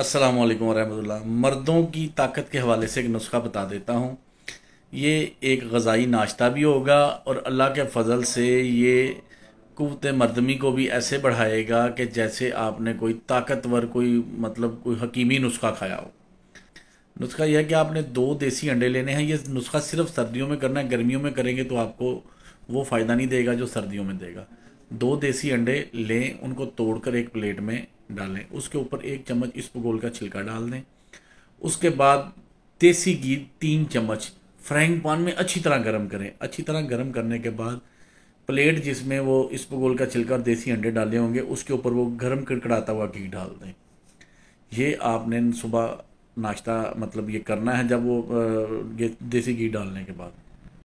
अस्सलाम वालेकुम रहमतुल्लाह मर्दों की ताकत के हवाले से एक नुस्खा बता देता हूँ ये एक गज़ाई नाश्ता भी होगा और अल्लाह के फजल से ये कुत मर्दमी को भी ऐसे बढ़ाएगा कि जैसे आपने कोई ताकतवर कोई मतलब कोई हकीमी नुस्खा खाया हो नुस्खा यह है कि आपने दो देसी अंडे लेने हैं ये नुस्खा सिर्फ सर्दियों में करना है गर्मियों में करेंगे तो आपको वो फ़ायदा नहीं देगा जो सर्दियों में देगा दो देसी अंडे लें उनको तोड़कर एक प्लेट में डालें उसके ऊपर एक चम्मच पगोल का छिलका डाल दें उसके बाद देसी घी तीन चम्मच फ्राइंग पान में अच्छी तरह गर्म करें अच्छी तरह गर्म करने के बाद प्लेट जिसमें वो इस पगोल का छिलका और देसी अंडे डाले होंगे उसके ऊपर वो गर्म कड़कड़ाता हुआ घी डाल दें ये आपने सुबह नाश्ता मतलब ये करना है जब वो देसी घी डालने के बाद